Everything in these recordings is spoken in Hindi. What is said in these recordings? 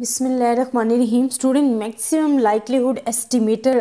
बिसमीम student maximum likelihood estimator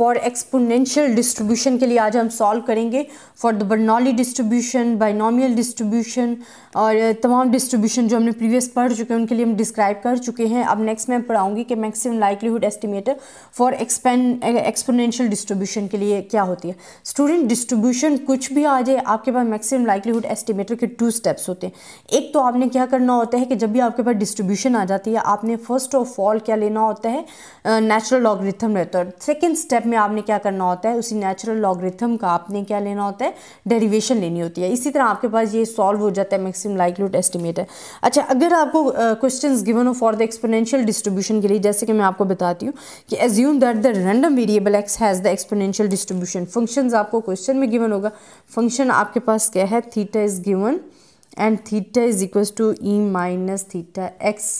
for exponential distribution के लिए आज हम सॉल्व करेंगे for the Bernoulli distribution binomial distribution और तमाम डिस्ट्रीब्यूशन जो हमने प्रीवियस पढ़ चुके हैं उनके लिए हम डिस्क्राइब कर चुके हैं अब नेक्स्ट मैं पढ़ाऊंगी कि maximum livelihood estimator for expon exponential distribution के लिए क्या होती है स्टूडेंट डिस्ट्रीब्यूशन कुछ भी आ जाए आपके पास मैक्सिमम लाइवलीहुड एस्टिमेटर के टू स्टेप्स होते हैं एक तो आपने क्या करना होता है कि जब भी आपके पास डिस्ट्रीब्यूशन आ जाती है आपने फर्स्ट ऑफ ऑल क्या लेना होता है नेचुरल लॉगरिथम रहता है सेकेंड स्टेप में आपने क्या करना होता है उसी नेचुरल लॉगरिथम का आपने क्या लेना होता है डेरिवेशन लेनी होती है इसी तरह आपके पास ये सॉल्व हो जाता है मैक्सिमम एस्टिमेट है अच्छा अगर आपको क्वेश्चन गिवन हो फॉर द एक्सपोनेंशियल डिस्ट्रीब्यूशन के लिए जैसे कि मैं आपको बताती हूँ कि assume that the random variable X has the exponential distribution function आपको क्वेश्चन में गिवन होगा फंक्शन आपके पास क्या है theta is given and theta is equal to E minus theta X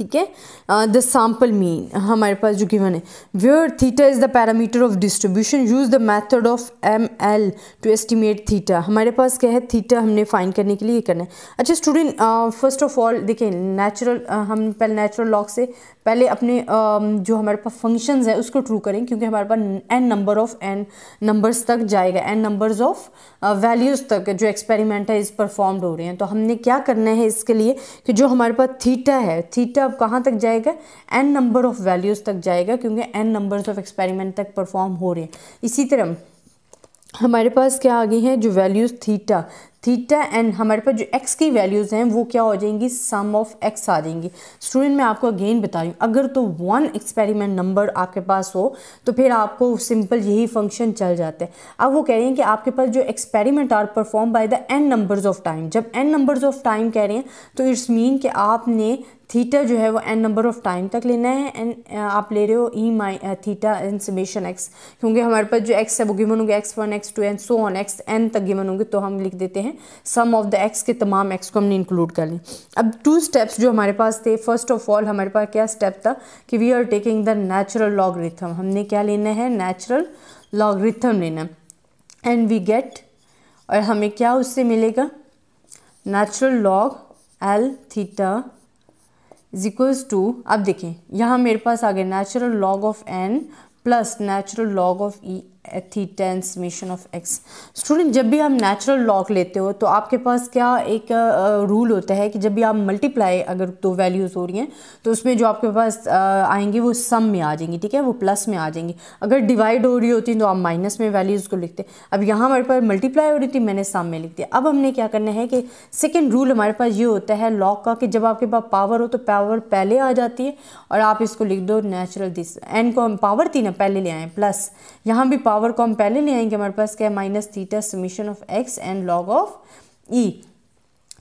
ठीक है द सैम्पल मीन हमारे पास जो गिवन है where theta is the parameter of distribution use the method of M L to estimate theta हमारे पास क्या है थीटा हमने फाइंड करने के लिए करना है अच्छा स्टूडेंट फर्स्ट ऑफ ऑल देखें नेचुरल uh, हम पहले नेचुरल लॉग से पहले अपने जो हमारे पास फंक्शंस है उसको ट्रू करें क्योंकि हमारे पास N number of N numbers तक जाएगा एन नंबर्स ऑफ वैल्यूज़ तक जो एक्सपेरिमेंट है इस परफॉर्म्ड हो रहे हैं तो हमने क्या करना है इसके लिए कि जो हमारे पास थीटा है थीटा अब कहाँ तक जाएगा एन नंबर ऑफ वैल्यूज़ तक जाएगा क्योंकि एन नंबर्स ऑफ एक्सपेरिमेंट तक परफॉर्म हो रहे हैं इसी तरह हमारे पास क्या आ गई हैं जो वैल्यूज़ थीटा थीटा एंड हमारे पास जो एक्स की वैल्यूज़ हैं वो क्या हो जाएंगी सम ऑफ एक्स आ जाएंगी स्टूडेंट मैं आपको अगेन बता रही हूँ अगर तो वन एक्सपेरिमेंट नंबर आपके पास हो तो फिर आपको सिंपल यही फंक्शन चल जाते हैं अब वो कह रहे हैं कि आपके पास जो experiment are perform by the N numbers of time जब एन नंबर्स ऑफ टाइम कह रहे हैं तो इट्स मीन कि आपने थीटा जो है वो एन नंबर ऑफ़ टाइम तक लेना है एंड uh, आप ले रहे हो E my theta and summation X क्योंकि हमारे पास जो एक्स है वो गिवन होंगे X one X two and so on X N तक गिवन होंगे तो हम लिख देते हैं सम ऑफ द एक्स के तमाम एक्स को हमने इंक्लूड कर लें अब टू स्टेप्स जो हमारे पास थे फर्स्ट ऑफ ऑल हमारे पास क्या स्टेप था कि we are taking the natural logarithm हमने क्या लेना है नेचुरल लॉग रिथम लेना एंड वी गेट और हमें क्या उससे मिलेगा natural log L theta is equals to अब देखें यहाँ मेरे पास आ गया natural log of N plus natural log of E एथी ट्रांसमिशन ऑफ एक्स स्टूडेंट जब भी हम नेचुरल लॉग लेते हो तो आपके पास क्या एक रूल होता है कि जब भी आप मल्टीप्लाई अगर दो तो वैल्यूज़ हो रही हैं तो उसमें जो आपके पास आएंगी वो सम में आ जाएंगी ठीक है वो प्लस में आ जाएंगी अगर डिवाइड हो रही होती तो आप माइनस में वैल्यूज़ को लिखते अब यहाँ हमारे पास मल्टीप्लाई हो रही थी मैंने सम में लिख दिया अब हमने क्या करना है कि सेकेंड रूल हमारे पास ये होता है लॉक का कि जब आपके पास पावर हो तो पावर पहले आ जाती है और आप इसको लिख दो नेचुरल दिस एन को हम पावर थी ना पहले ले आए प्लस यहाँ भी पावर को हम पहले ले आएंगे हमारे पास क्या है minus theta summation of X and log of E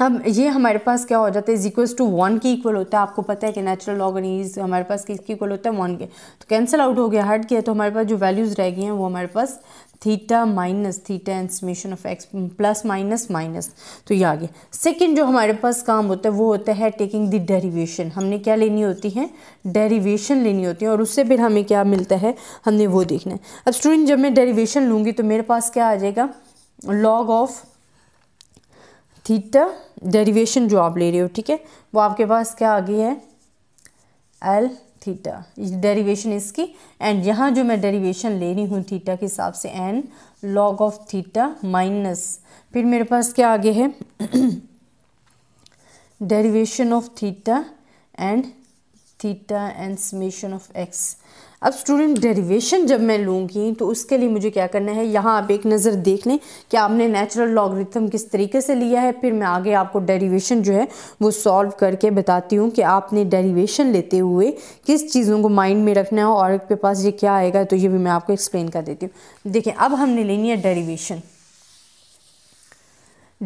अब ये हमारे पास क्या हो जाता है इज इक्वल्स टू वन के इक्वल होता है आपको पता है कि नेचुरल लॉग इज हमारे पास किसके इक्वल होता है वन के तो कैंसिल आउट हो गया हट गया तो हमारे पास जो वैल्यूज़ रह गई हैं वो हमारे पास theta minus theta and summation of X plus minus minus तो ये आ गया सेकेंड जो हमारे पास काम होता है वो होता है टेकिंग द डेरिवेशन हमने क्या लेनी होती है डेरिवेशन लेनी होती है और उससे फिर हमें क्या मिलता है हमने वो देखना है अब स्टूडेंट जब मैं डेरिवेशन लूँगी तो मेरे पास क्या आ जाएगा लॉग ऑफ थीटा डेरिवेशन जो आप ले रहे हो ठीक है वो आपके पास क्या आ गई है एल थीटा डेरिवेशन इसकी एंड यहाँ जो मैं डेरिवेशन ले रही हूँ थीटा के हिसाब से N log of theta minus फिर मेरे पास क्या आगे है derivation of theta and theta and summation of X अब स्टूडेंट डेरिवेशन जब मैं लूँगी तो उसके लिए मुझे क्या करना है यहाँ आप एक नज़र देख लें कि आपने नेचुरल लॉगरिथम किस तरीके से लिया है फिर मैं आगे आपको डेरिवेशन जो है वो सॉल्व करके बताती हूँ कि आपने डेरिवेशन लेते हुए किस चीज़ों को माइंड में रखना है और आपके पास ये क्या आएगा तो ये भी मैं आपको एक्सप्लेन कर देती हूँ देखें अब हमने लेनी है डेरीवेशन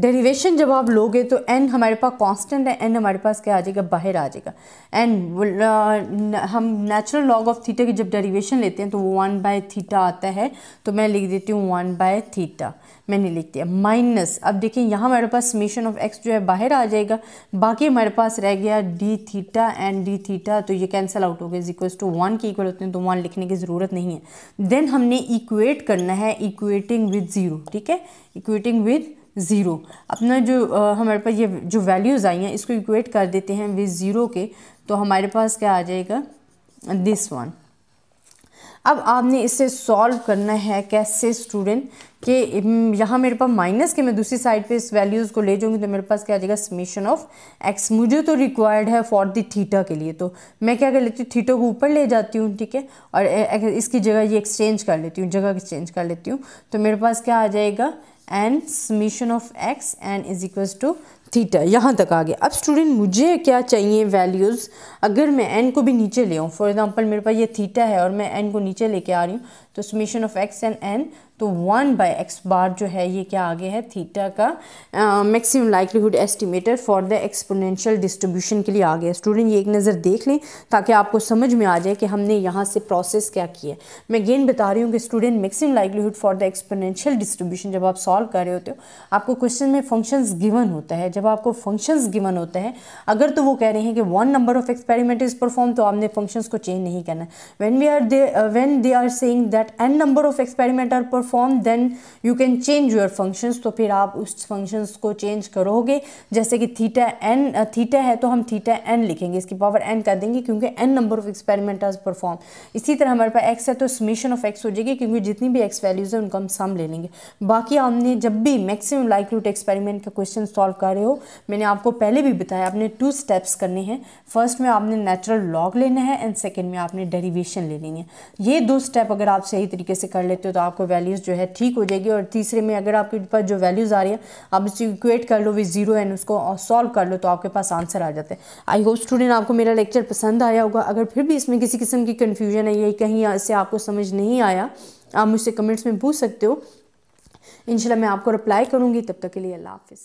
डेरिवेशन जब आप लोगे तो एन हमारे पास कांस्टेंट है एन हमारे पास क्या आ जाएगा बाहर आ जाएगा एन uh, हम नेचुरल लॉग ऑफ थीटा की जब डेरिवेशन लेते हैं तो वो वन बाय थीटा आता है तो मैं लिख देती हूँ वन बाय थीटा मैंने लिख दिया माइनस अब देखिए यहाँ हमारे पास समीशन ऑफ एक्स जो है बाहर आ जाएगा बाकी हमारे पास रह गया D theta and D theta तो ये कैंसिल आउट हो गया इक्वल टू वन के इक्वल होते हैं तो वन लिखने की ज़रूरत नहीं है देन हमने इक्वेट करना है इक्वेटिंग विद ज़ीरो ठीक है इक्वेटिंग विद ज़ीरो अपना जो आ, हमारे पास ये जो वैल्यूज़ आई हैं इसको इक्वेट कर देते हैं विद ज़ीरो के तो हमारे पास क्या आ जाएगा दिस वन अब आपने इसे सॉल्व करना है कैसे स्टूडेंट कि यहाँ मेरे पास माइनस के मैं दूसरी साइड पे इस वैल्यूज़ को ले जाऊँगी तो मेरे पास क्या आ जाएगा समीशन ऑफ एक्स मुझे तो रिक्वायर्ड है फॉर द थीटा के लिए तो मैं क्या कर लेती हूँ थीटा को ऊपर ले जाती हूँ ठीक है और इसकी जगह ये एक्सचेंज कर लेती हूँ जगह एक्सचेंज कर लेती हूँ तो मेरे पास क्या आ जाएगा and summation of X and is equal to theta यहाँ तक आ गया अब स्टूडेंट मुझे क्या चाहिए वैल्यूज़ अगर मैं एन को भी नीचे ले आऊँ फॉर एग्ज़ाम्पल मेरे पास ये थीटा है और मैं एन को नीचे लेके आ रही हूँ तो summation of X and N तो वन बाई एक्स बार जो है ये क्या आगे है थीटा का maximum livelihood estimator for the exponential distribution के लिए आगे है स्टूडेंट ये एक नज़र देख लें ताकि आपको समझ में आ जाए कि हमने यहाँ से प्रोसेस क्या किया मैं गेन बता रही हूँ कि student maximum livelihood for the exponential distribution जब आप सॉल्व कर रहे होते हो आपको क्वेश्चन में फंक्शंस गिवन होता है जब आपको फंक्शंस गिवन होता है अगर तो वो कह रहे हैं कि one number of experiment is perform तो आपने फंक्शंस को चेंज नहीं करना when we are they when they are saying that that and number of experiment are perform then you can change your functions तो फिर आप उस फंक्शंस को चेंज करोगे जैसे कि थीटा एन थीटा है तो हम थीटा एन लिखेंगे इसकी पावर एन कर देंगे क्योंकि एन नंबर ऑफ एक्सपेरिमेंट आज परफॉर्म इसी तरह हमारे पास एक्स है तो समीशन ऑफ एक्स हो जाएगी क्योंकि जितनी भी एक्स वैल्यूज है उनको हम सम ले लेंगे बाकी हमने जब भी मैक्सिमम लाइक एक्सपेरिमेंट का क्वेश्चन सॉल्व कर रहे हो मैंने आपको पहले भी बताया आपने टू स्टेप्स करने हैं फर्स्ट में आपने नेचुरल लॉग लेना है एंड सेकेंड में आपने डेरिवेशन लेनी है ये दो स्टेप अगर आपसे सही तरीके से कर लेते हो तो आपको वैल्यूज़ जो है ठीक हो जाएगी और तीसरे में अगर आपके पास जो वैल्यूज़ आ रही है आप इसे इक्वेट कर लो विद ज़ीरो एंड उसको सॉल्व कर लो तो आपके पास आंसर आ जाते हैं आई होप स्टूडेंट आपको मेरा लेक्चर पसंद आया होगा अगर फिर भी इसमें किसी किस्म की कन्फ्यूजन है या कहीं से आपको समझ नहीं आया आप मुझसे कमेंट्स में पूछ सकते हो इनशाला मैं आपको रिप्लाई करूँगी तब तक के लिए अल्लाह हाफिज़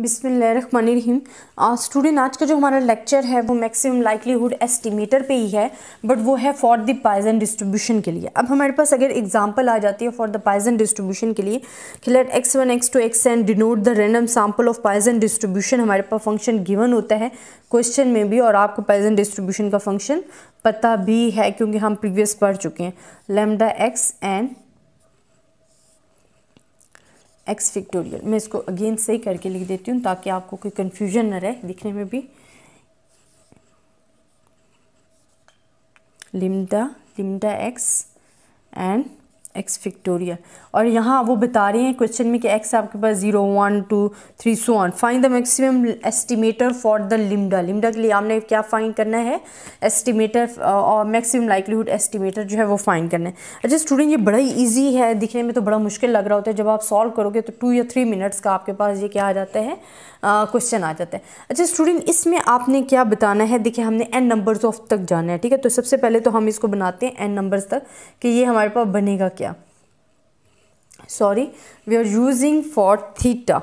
रहीम स्टूडेंट आज का जो हमारा लेक्चर है वो मैक्सिमम लाइकलीहुड एस्टिमेटर पे ही है बट वो है फॉर द पाइजन डिस्ट्रीब्यूशन के लिए अब हमारे पास अगर एग्जांपल आ जाती है फॉर द पाइजन डिस्ट्रीब्यूशन के लिए कि let X one X two X N denote the random sample of Poisson distribution हमारे पास फंक्शन गिवन होता है क्वेश्चन में भी और आपको पाइजन डिस्ट्रीब्यूशन का फंक्शन पता भी है क्योंकि हम प्रीवियस पढ़ चुके हैं lambda X and X factorial मैं इसको अगेन सही करके लिख देती हूँ ताकि आपको कोई कन्फ्यूजन ना रहे लिखने में भी lambda lambda X and X factorial और यहाँ वो बता रही हैं क्वेश्चन में कि एक्स आपके पास zero one two three so one find the maximum estimator for the lambda lambda के लिए आपने क्या फाइंड करना है एस्टिमेटर और मैक्सिमम लाइकलीहुड एस्टिमेटर जो है वो फाइंड करना है अच्छा स्टूडेंट ये बड़ा ही ईजी है दिखने में तो बड़ा मुश्किल लग रहा होता है जब आप सॉल्व करोगे तो टू या थ्री मिनट्स का आपके पास ये क्या आ जाता है क्वेश्चन uh, आ जाता है अच्छा स्टूडेंट इसमें आपने क्या बताना है देखिए हमने एन नंबर्स ऑफ तक जाना है ठीक है तो सबसे पहले तो हम इसको बनाते हैं एन नंबर्स तक कि ये हमारे पास बनेगा क्या sorry we are using for theta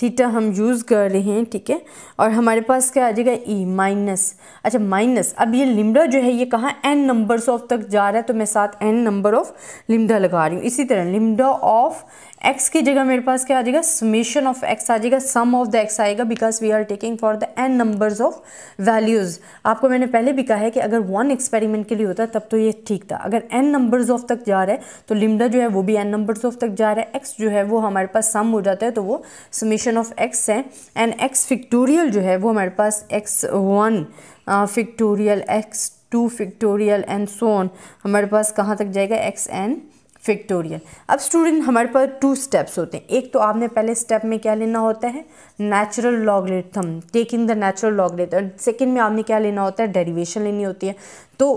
theta हम यूज़ कर रहे हैं ठीक है और हमारे पास क्या आ जाएगा ई e माइनस अच्छा माइनस अब ये लिमडा जो है ये कहाँ एन नंबर्स ऑफ तक जा रहा है तो मैं साथ एन नंबर ऑफ लिमडा लगा रही हूँ इसी तरह लिमडा ऑफ एक्स की जगह मेरे पास क्या आ जाएगा समीशन ऑफ एक्स आ जाएगा सम ऑफ द एक्स आएगा because we are taking for the N numbers of values आपको मैंने पहले भी कहा है कि अगर वन एक्सपेरिमेंट के लिए होता तब तो ये ठीक था अगर एन नंबर्स ऑफ तक जा रहा है तो लिमडा जो है वो भी एन नंबर्स ऑफ तक जा रहा है एक्स जो है वो हमारे पास सम हो जाता है तो वो समीशन ऑफ एक्स है एंड एक्स फिक्टोरियल जो है वो हमारे पास X one factorial X two factorial and so on हमारे पास कहाँ तक जाएगा एक्स एन फैक्टोरियल अब स्टूडेंट हमारे पास टू स्टेप्स होते हैं एक तो आपने पहले स्टेप में क्या लेना होता है natural logarithm taking the natural और सेकेंड में आपने क्या लेना होता है डेरिवेशन लेनी होती है तो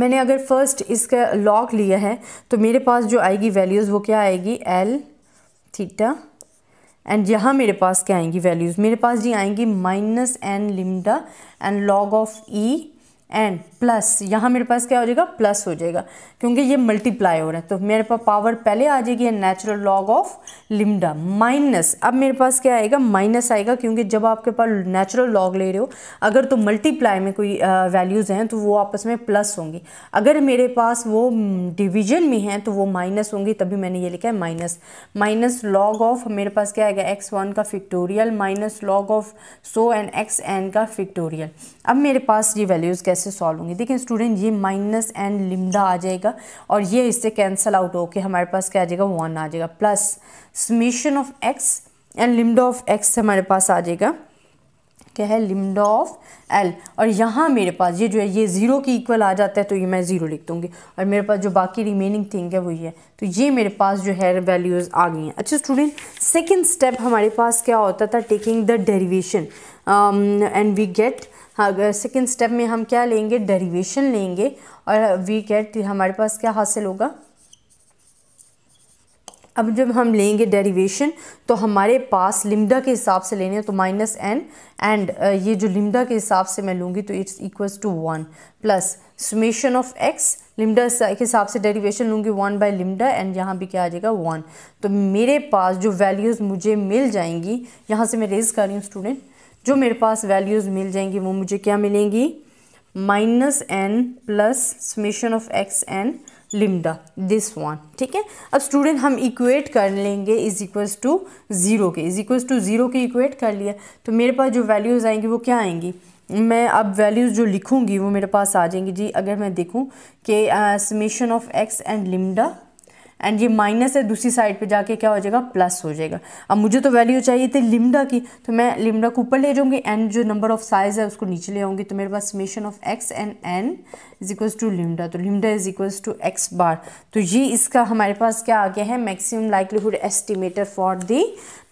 मैंने अगर फर्स्ट इसका लॉग लिया है तो मेरे पास जो आएगी वैल्यूज़ वो क्या आएगी एल थीटा एंड यहाँ मेरे पास क्या आएंगी वैल्यूज़ मेरे पास जी आएंगी minus N lambda and log of E and plus यहाँ मेरे पास क्या हो जाएगा प्लस हो जाएगा क्योंकि ये मल्टीप्लाई हो रहा है तो मेरे पास पावर पहले आ जाएगी natural log of lambda minus अब मेरे पास क्या आएगा माइनस आएगा क्योंकि जब आपके पास नेचुरल लॉग ले रहे हो अगर तो मल्टीप्लाई में कोई वैल्यूज़ हैं तो वो आपस में प्लस होंगी अगर मेरे पास वो डिविजन में हैं तो वो माइनस होंगी तभी मैंने ये लिखा है माइनस माइनस लॉग ऑफ मेरे पास क्या आएगा एक्स वन का factorial minus log of so and X N का फिक्टोरियल अब मेरे पास ये वैल्यूज़ कैसे सॉल्व होंगी देखिए स्टूडेंट ये माइनस एंड लिमडा आ जाएगा और ये इससे कैंसिल आउट के हमारे पास क्या आ जाएगा वन आ जाएगा plus summation of X and lambda of X हमारे पास आ जाएगा क्या है लिमडा ऑफ एल और यहाँ मेरे पास ये जो है ये ज़ीरो की इक्वल आ जाता है तो ये मैं ज़ीरो लिख दूँगी और मेरे पास जो बाकी रिमेनिंग थिंग है वो ये है तो ये मेरे पास जो है वैल्यूज़ आ गई हैं अच्छा स्टूडेंट सेकेंड स्टेप हमारे पास क्या होता था taking the derivation and we get हाँ, अगर सेकेंड स्टेप में हम क्या लेंगे डेरिवेशन लेंगे और वी कैट हमारे पास क्या हासिल होगा अब जब हम लेंगे डेरिवेशन तो हमारे पास लिमडा के हिसाब से लेने तो माइनस एन एंड ये जो लिमडा के हिसाब से मैं लूँगी तो it's equals to one plus summation of X lambda के हिसाब से डेरिवेशन लूँगी वन बाय लिमडा एंड यहाँ भी क्या आ जाएगा वन तो मेरे पास जो वैल्यूज़ मुझे मिल जाएंगी यहाँ से मैं रेज कर रही हूँ स्टूडेंट जो मेरे पास वैल्यूज़ मिल जाएंगी वो मुझे क्या मिलेंगी minus N plus summation of X N lambda this one ठीक है अब स्टूडेंट हम इक्वेट कर लेंगे इज इक्वल्स टू ज़ीरो के इज इक्वल्स टू ज़ीरो के इक्वेट कर लिया तो मेरे पास जो वैल्यूज़ आएंगी वो क्या आएंगी मैं अब वैल्यूज़ जो लिखूंगी वो मेरे पास आ जाएंगी जी अगर मैं देखूं कि summation of X and lambda and ये माइनस है दूसरी साइड पे जाके क्या हो जाएगा प्लस हो जाएगा अब मुझे तो वैल्यू चाहिए थी लिमडा की तो मैं लिमडा को ऊपर ले जाऊँगी एंड जो नंबर ऑफ साइज़ है उसको नीचे ले आऊँगी तो मेरे पास summation of X and N is equals to lambda तो lambda is equals to X bar तो ये इसका हमारे पास क्या आ गया है maximum likelihood estimator for the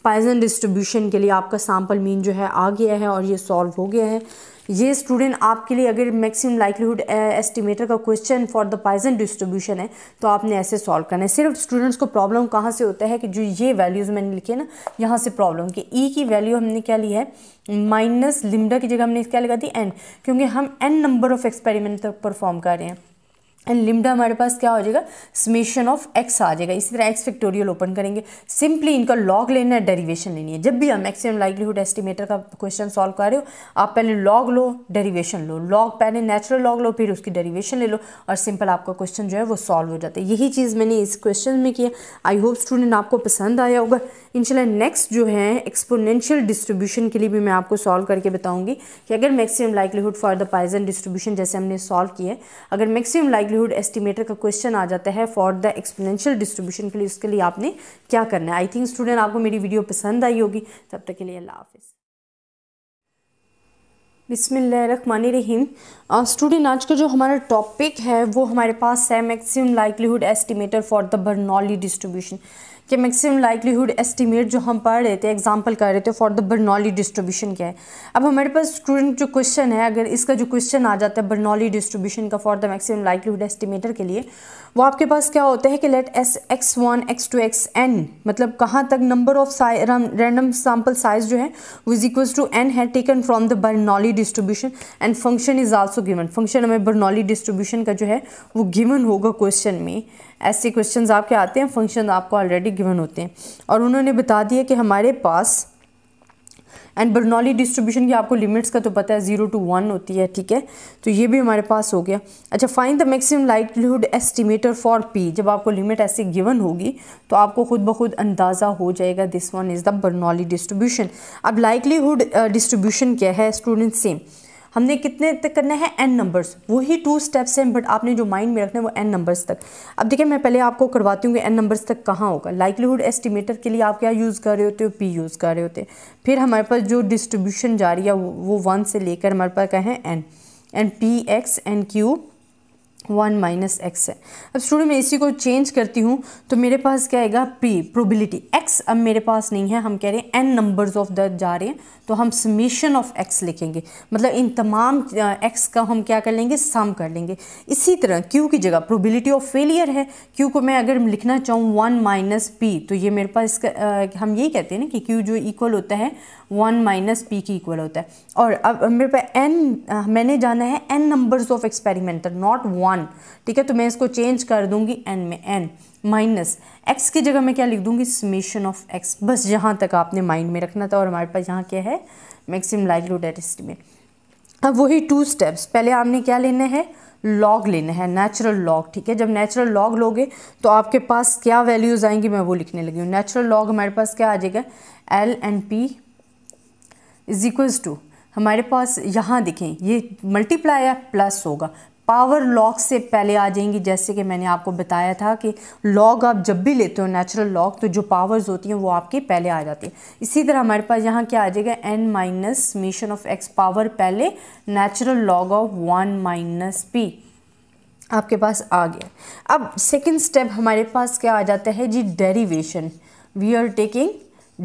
Poisson distribution के लिए आपका सैम्पल मीन जो है आ गया है और ये सॉल्व हो गया है ये स्टूडेंट आपके लिए अगर मैक्सिमम लाइवलीहुड एस्टिमेटर का question for the Poisson distribution है तो आपने ऐसे सॉल्व करना है सिर्फ स्टूडेंट्स को प्रॉब्लम कहाँ से होता है कि जो ये वैल्यूज़ मैंने लिखे ना यहाँ से प्रॉब्लम कि ई की वैल्यू हमने क्या ली है माइनस लिमडा की जगह हमने क्या लगा दी एन क्योंकि हम एन नंबर ऑफ एक्सपेरिमेंट तक परफॉर्म कर रहे हैं एंड लिमडा हमारे पास क्या हो जाएगा समेशन ऑफ एक्स आ जाएगा इसी तरह एक्स फैक्टोरियल ओपन करेंगे सिंपली इनका लॉग लेना है डेरिवेशन लेनी है जब भी हम मैक्सिमम लाइवलीहुड एस्टिमेटर का क्वेश्चन सॉल्व कर रहे हो आप पहले लॉग लो डेरिवेशन लो लॉग पहले नेचुरल लॉग लो फिर उसकी डेरिवेशन ले लो और सिंपल आपका क्वेश्चन जो है वो सॉल्व हो जाता है यही चीज़ मैंने इस क्वेश्चन में किया आई होप स्टूडेंट आपको पसंद आया होगा इनशाला नेक्स्ट जो है एक्सपोनेंशियल डिस्ट्रीब्यूशन के लिए भी मैं आपको सॉल्व करके बताऊंगी कि अगर maximum livelihood for the Poisson distribution जैसे हमने सॉल्व किया है अगर मैक्सिमम लाइवली लाइवलीहुड एस्टिमेटर का क्वेश्चन आ जाता है फॉर द एक्सपोनेंशियल डिस्ट्रीब्यूशन के लिए उसके लिए आपने क्या करना है आई थिंक स्टूडेंट आपको मेरी वीडियो पसंद आई होगी तब तक के लिए अल्लाह हाफिज़ रहीम स्टूडेंट आज का जो हमारा टॉपिक है वो हमारे पास है maximum livelihood estimator for the Bernoulli distribution कि मैक्सिमम लाइवलीहुड एस्टीमेट जो हम पढ़ रहे थे एग्जाम्पल कर रहे थे फॉर द बर्नौली डिस्ट्रीब्यूशन क्या है अब हमारे पास स्टूडेंट जो क्वेश्चन है अगर इसका जो क्वेश्चन आ जाता है बर्नौली डिस्ट्रीब्यूशन का for the maximum livelihood estimator के लिए वो आपके पास क्या होता है कि let's X one X two X N मतलब कहाँ तक number of random sample size जो है वो इज इक्वल्स टू एन है taken from the Bernoulli distribution and function is also given function हमें बर्नौली डिस्ट्रीब्यूशन का जो है वो गिवन होगा क्वेश्चन में ऐसे क्वेश्चंस आपके आते हैं फंक्शन आपको ऑलरेडी गिवन होते हैं और उन्होंने बता दिया कि हमारे पास एंड बर्नौली डिस्ट्रीब्यूशन की आपको लिमिट्स का तो पता है जीरो टू वन होती है ठीक है तो ये भी हमारे पास हो गया अच्छा find the maximum likelihood estimator for P जब आपको लिमिट ऐसे गिवन होगी तो आपको खुद ब खुद अंदाज़ा हो जाएगा this one is the Bernoulli distribution अब लाइटलीहुड डिस्ट्रीब्यूशन uh, क्या है स्टूडेंट सेम हमने कितने तक करना है एन नंबर्स वही टू स्टेप्स हैं बट आपने जो माइंड में रखना है वो एन नंबर्स तक अब देखिए मैं पहले आपको करवाती हूँ कि एन नंबर्स तक कहाँ होगा लाइकलीहुड एस्टिमेटर के लिए आप क्या यूज़ कर रहे होते हो पी यूज़ कर रहे होते हैं फिर हमारे पास जो डिस्ट्रीब्यूशन जा रही है वो वन से लेकर हमारे पास क्या है N P X N Q one minus X है अब स्टूडेंट मैं इसी को चेंज करती हूँ तो मेरे पास क्या आएगा पी प्रोबिलिटी एक्स अब मेरे पास नहीं है हम कह रहे हैं एन नंबर्स ऑफ द जा रहे हैं तो हम समीशन ऑफ एक्स लिखेंगे मतलब इन तमाम एक्स का हम क्या कर लेंगे सम कर लेंगे इसी तरह क्यू की जगह प्रोबिलिटी ऑफ फेलियर है क्यू को मैं अगर लिखना चाहूँ वन माइनस पी तो ये मेरे पास इसका आ, हम यही कहते हैं ना कि क्यू जो इक्वल होता है वन माइनस पी की इक्वल होता है और अब मेरे पास एन मैंने जाना है N numbers of experimental not one one ठीक है तो मैं इसको चेंज कर दूंगी एन में एन माइनस एक्स की जगह मैं क्या लिख दूंगी समेशन ऑफ एक्स बस यहाँ तक आपने माइंड में रखना था और हमारे पास यहाँ क्या है मैक्सिम लाइवलीहुड में अब वही टू स्टेप्स पहले आपने क्या लेना है लॉग लेना है नेचुरल लॉग ठीक है जब नेचुरल लॉग लोगे तो आपके पास क्या वैल्यूज़ आएंगी मैं वो लिखने लगी हूँ नेचुरल लॉग हमारे पास क्या आ जाएगा L and P is equals to हमारे पास यहाँ देखें ये मल्टीप्लाई या प्लस होगा पावर लॉक से पहले आ जाएंगी जैसे कि मैंने आपको बताया था कि लॉग आप जब भी लेते हो नेचुरल लॉग तो जो पावर्स होती हैं वो आपके पहले आ जाती हैं इसी तरह हमारे पास यहाँ क्या आ जाएगा N minus mission of X power पहले natural log of one minus P आपके पास आ गया अब सेकेंड स्टेप हमारे पास क्या आ जाता है जी derivation we are taking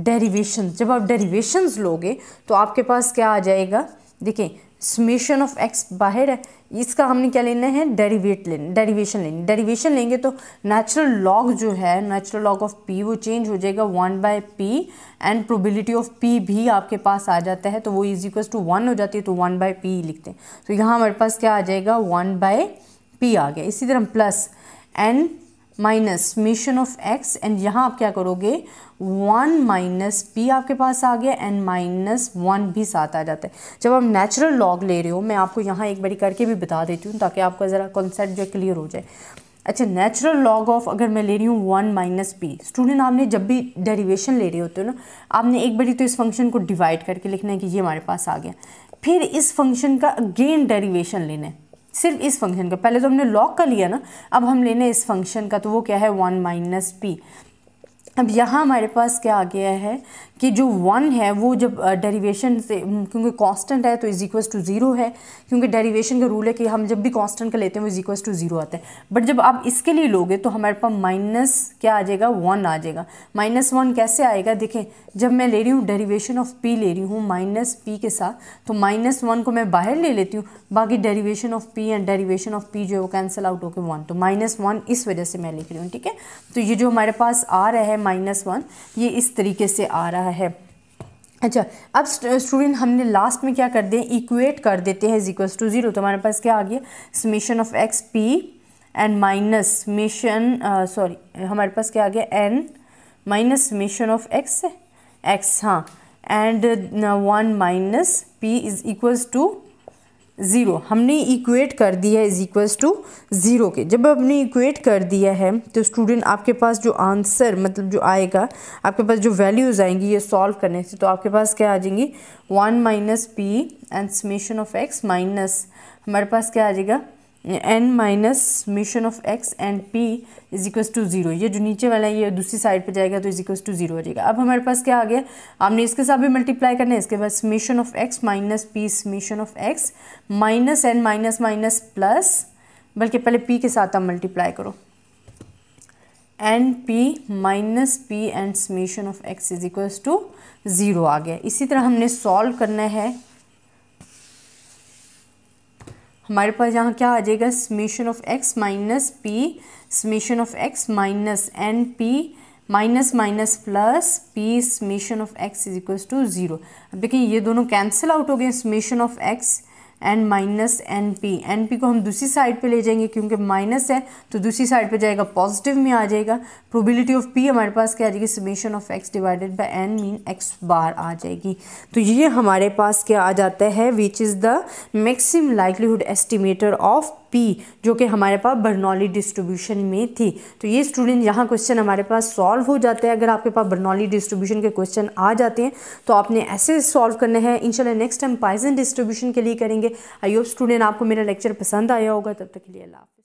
derivation जब आप डेरीवेशन लोगे तो आपके पास क्या आ जाएगा देखिए समेशन ऑफ एक्स बाहर है इसका हमने क्या लेना है डेरीवेट लेना डेरीवेशन लेनी डेरीवेशन लेंगे तो नेचुरल लॉग जो है नेचुरल लॉग ऑफ पी वो चेंज हो जाएगा one by P and probability of P भी आपके पास आ जाता है तो वो इज इक्वल टू वन हो जाती है तो वन बाय पी लिखते हैं तो यहाँ हमारे पास क्या आ जाएगा वन बाय पी आ गया इसी तरह plus and minus mission of X and यहाँ आप क्या करोगे वन माइनस पी आपके पास आ गया एंड माइनस वन भी साथ आ जाता है जब आप नेचुरल लॉग ले रहे हो मैं आपको यहाँ एक बारी करके भी बता देती हूँ ताकि आपका ज़रा कॉन्सेप्ट जो क्लियर हो जाए अच्छा नेचुरल लॉग ऑफ अगर मैं ले रही हूँ वन माइनस पी स्टूडेंट आपने जब भी डेरिवेशन ले रहे होते हो ना आपने एक बारी तो इस फंक्शन को डिवाइड करके लिखना है कि ये हमारे पास आ गया फिर इस फंक्शन का अगेन डेरिवेशन लेना है सिर्फ इस फंक्शन का पहले तो हमने लॉक का लिया ना अब हम लेने इस फंक्शन का तो वो क्या है वन माइनस पी अब यहाँ हमारे पास क्या आ गया है कि जो वन है वो जब डेरिवेशन से क्योंकि कांस्टेंट है तो इज इक्वल टू ज़ीरो है क्योंकि डेरिवेशन का रूल है कि हम जब भी कांस्टेंट का लेते हैं वो इज इक्वल टू ज़ीरो आता है बट जब आप इसके लिए लोगे तो हमारे पास माइनस क्या आ जाएगा वन आ जाएगा माइनस वन कैसे आएगा देखें जब मैं ले रही हूँ डेरीवेशन ऑफ पी ले रही हूँ माइनस पी के साथ तो माइनस वन को मैं बाहर ले लेती हूँ बाकी derivation of P and derivation of P जो है वो कैंसिल आउट होकर वन तो माइनस वन इस वजह से मैं लिख रही हूँ ठीक है तो ये जो हमारे पास आ रहा है माइनस वन ये इस तरीके से आ रहा है रहा है अच्छा अब स्टूडेंट हमने लास्ट में क्या कर दें इक्वेट कर देते हैं इजिक्वल्स टू ज़ीरो तो हमारे पास क्या आ गया summation of X P and minus mission sorry हमारे पास क्या आ गया N minus mission of X X हाँ and one minus P is equals to zero हमने इक्वेट कर दिया है इज इक्वल्स टू ज़ीरो के जब आपने इक्वेट कर दिया है तो स्टूडेंट आपके पास जो आंसर मतलब जो आएगा आपके पास जो वैल्यूज़ आएंगी ये सॉल्व करने से तो आपके पास क्या आ जाएंगी one minus P and summation of X minus हमारे पास क्या आ जाएगा N minus mission of X and P is equal to zero ये जो नीचे वाला है ये दूसरी साइड पे जाएगा तो इज इक्व टू जीरो हो जाएगा अब हमारे पास क्या आ गया आपने इसके साथ भी मल्टीप्लाई करना है इसके बाद mission of X minus P mission of X minus N minus minus plus बल्कि पहले पी के साथ आप मल्टीप्लाई करो N P minus P and mission of X is equal to zero आ गया इसी तरह हमने सॉल्व करना है हमारे पास यहाँ क्या आ जाएगा summation of X minus P summation of X minus N P minus minus plus P summation of X is equal to zero अब देखिए ये दोनों कैंसिल आउट हो गए summation of X N minus N P N P को हम दूसरी साइड पे ले जाएंगे क्योंकि माइनस है तो दूसरी साइड पे जाएगा पॉजिटिव में आ जाएगा प्रोबिलिटी ऑफ पी हमारे पास क्या आ जाएगी summation of X divided by N mean X bar आ जाएगी तो ये हमारे पास क्या आ जाता है which is the maximum likelihood estimator of P जो कि हमारे पास बर्नौली डिस्ट्रीब्यूशन में थी तो ये स्टूडेंट यहाँ क्वेश्चन हमारे पास सॉल्व हो जाते हैं अगर आपके पास बर्नौली डिस्ट्रीब्यूशन के क्वेश्चन आ जाते हैं तो आपने ऐसे सॉल्व करने हैं इनशाला नेक्स्ट टाइम पाइजन डिस्ट्रीब्यूशन के लिए करेंगे आई होप स्टूडेंट आपको मेरा लेक्चर पसंद आया होगा तब तक के लिए अल्लाह